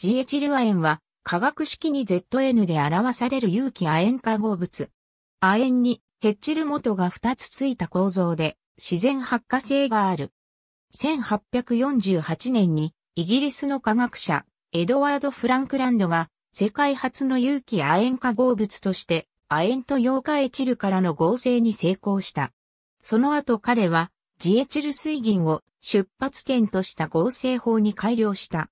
ジエチル亜鉛は化学式に ZN で表される有機亜鉛化合物。亜鉛にヘッチル元が2つついた構造で自然発火性がある。1848年にイギリスの科学者エドワード・フランクランドが世界初の有機亜鉛化合物として亜鉛と溶化エチルからの合成に成功した。その後彼はジエチル水銀を出発点とした合成法に改良した。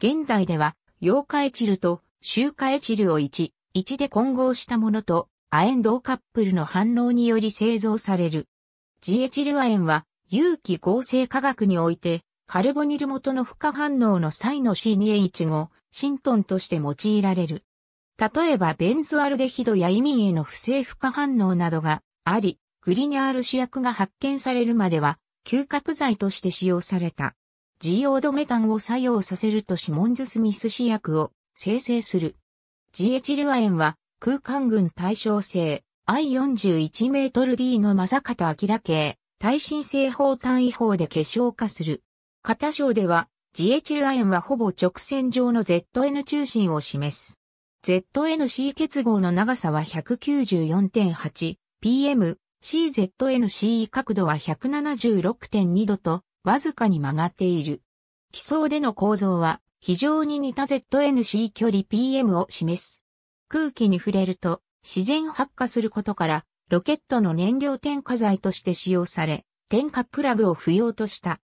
現代では、溶化エチルと臭化エチルを1、1で混合したものと、亜鉛同カップルの反応により製造される。ジエチル亜鉛は、有機合成化学において、カルボニル元の負荷反応の際の C2H5、シントンとして用いられる。例えばベンズアルデヒドやイミンへの不正負荷反応などがあり、グリニャール主役が発見されるまでは、嗅覚剤として使用された。ジオードメタンを作用させるとシモンズ・スミス試薬を生成する。ジエチルアエンは空間群対称性 I41 メートル D の正方明系耐震性方単位法で結晶化する。型章ではジエチルアエンはほぼ直線上の ZN 中心を示す。ZNC 結合の長さは 194.8pm、CZNC 角度は176.2度とわずかに曲がっている。基層での構造は非常に似た ZNC 距離 PM を示す。空気に触れると自然発火することからロケットの燃料添加剤として使用され、添加プラグを不要とした。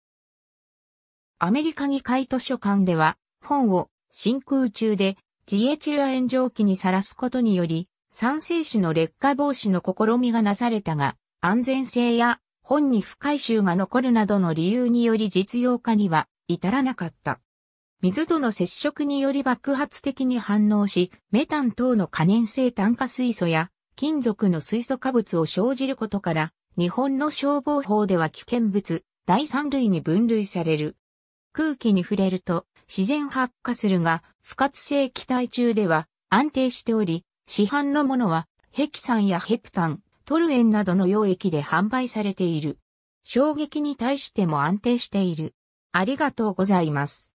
アメリカ議会図書館では本を真空中で自衛チル炎上機にさらすことにより、酸性紙の劣化防止の試みがなされたが、安全性や本に不回収が残るなどの理由により実用化には至らなかった。水との接触により爆発的に反応し、メタン等の可燃性炭化水素や金属の水素化物を生じることから、日本の消防法では危険物、第三類に分類される。空気に触れると自然発火するが、不活性気体中では安定しており、市販のものはヘキサンやヘプタン、トルエンなどの溶液で販売されている。衝撃に対しても安定している。ありがとうございます。